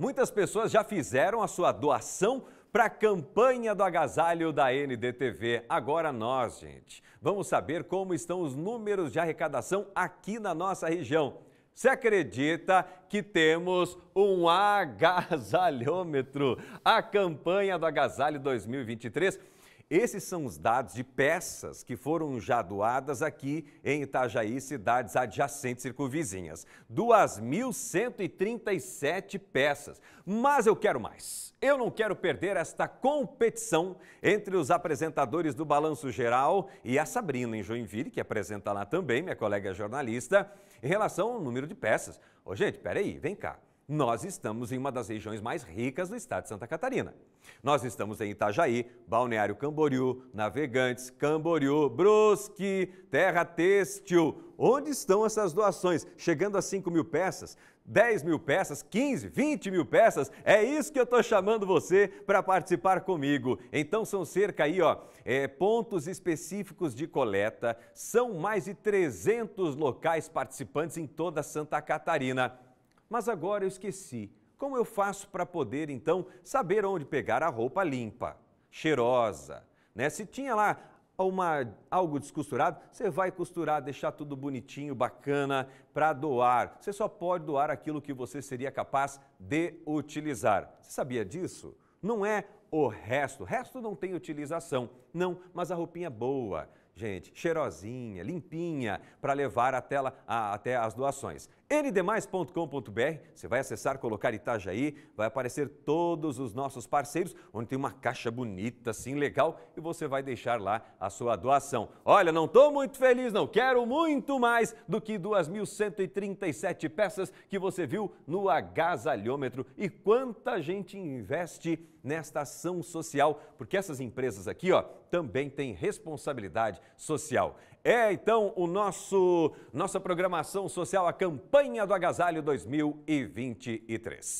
muitas pessoas já fizeram a sua doação para a campanha do agasalho da NDTV. Agora nós, gente, vamos saber como estão os números de arrecadação aqui na nossa região. Você acredita que temos um agasalhômetro? A campanha do agasalho 2023 esses são os dados de peças que foram já doadas aqui em Itajaí e cidades adjacentes circunvizinhas. 2.137 peças. Mas eu quero mais. Eu não quero perder esta competição entre os apresentadores do Balanço Geral e a Sabrina em Joinville, que apresenta lá também, minha colega jornalista, em relação ao número de peças. Ô, gente, peraí, vem cá nós estamos em uma das regiões mais ricas do estado de Santa Catarina. Nós estamos em Itajaí, Balneário Camboriú, Navegantes, Camboriú, Brusque, Terra Têxtil. Onde estão essas doações? Chegando a 5 mil peças, 10 mil peças, 15, 20 mil peças. É isso que eu estou chamando você para participar comigo. Então são cerca aí, ó, é, pontos específicos de coleta. São mais de 300 locais participantes em toda Santa Catarina mas agora eu esqueci. Como eu faço para poder, então, saber onde pegar a roupa limpa, cheirosa? Né? Se tinha lá uma, algo descosturado, você vai costurar, deixar tudo bonitinho, bacana para doar. Você só pode doar aquilo que você seria capaz de utilizar. Você sabia disso? Não é o resto. O resto não tem utilização. Não, mas a roupinha é boa, gente, cheirosinha, limpinha, para levar a tela, a, até as doações. ndemais.com.br, você vai acessar, colocar Itajaí, vai aparecer todos os nossos parceiros, onde tem uma caixa bonita, assim, legal, e você vai deixar lá a sua doação. Olha, não estou muito feliz, não, quero muito mais do que 2.137 peças que você viu no agasalhômetro. E quanta gente investe nesta ação social, porque essas empresas aqui, ó, também tem responsabilidade social. É então o nosso nossa programação social, a campanha do Agasalho 2023.